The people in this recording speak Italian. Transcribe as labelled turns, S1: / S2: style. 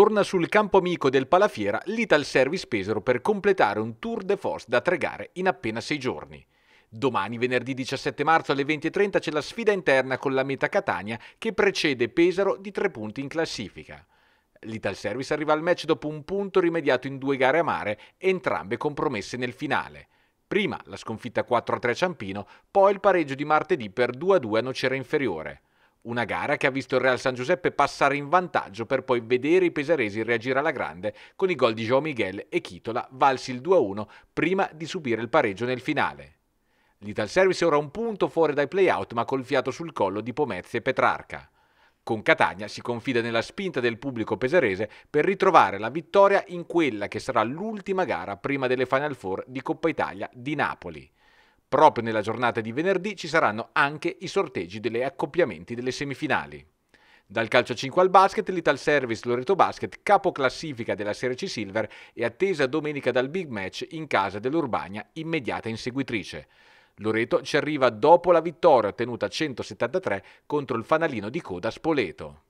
S1: torna sul campo amico del Palafiera l'Ital Service Pesaro per completare un tour de force da tre gare in appena sei giorni. Domani, venerdì 17 marzo alle 20.30, c'è la sfida interna con la Meta Catania che precede Pesaro di tre punti in classifica. L'Ital Service arriva al match dopo un punto rimediato in due gare a mare, entrambe compromesse nel finale. Prima la sconfitta 4-3 a Ciampino, poi il pareggio di martedì per 2-2 a, a Nocera Inferiore. Una gara che ha visto il Real San Giuseppe passare in vantaggio per poi vedere i pesaresi reagire alla grande con i gol di João Miguel e Chitola valsi il 2-1 prima di subire il pareggio nel finale. L'Ital Service ora un punto fuori dai playout ma col fiato sul collo di Pomezzi e Petrarca. Con Catania si confida nella spinta del pubblico pesarese per ritrovare la vittoria in quella che sarà l'ultima gara prima delle Final Four di Coppa Italia di Napoli. Proprio nella giornata di venerdì ci saranno anche i sorteggi delle accoppiamenti delle semifinali. Dal calcio 5 al basket, l'Ital Service Loreto Basket, capo classifica della Serie C Silver, è attesa domenica dal big match in casa dell'Urbania, immediata inseguitrice. Loreto ci arriva dopo la vittoria ottenuta 173 contro il fanalino di coda Spoleto.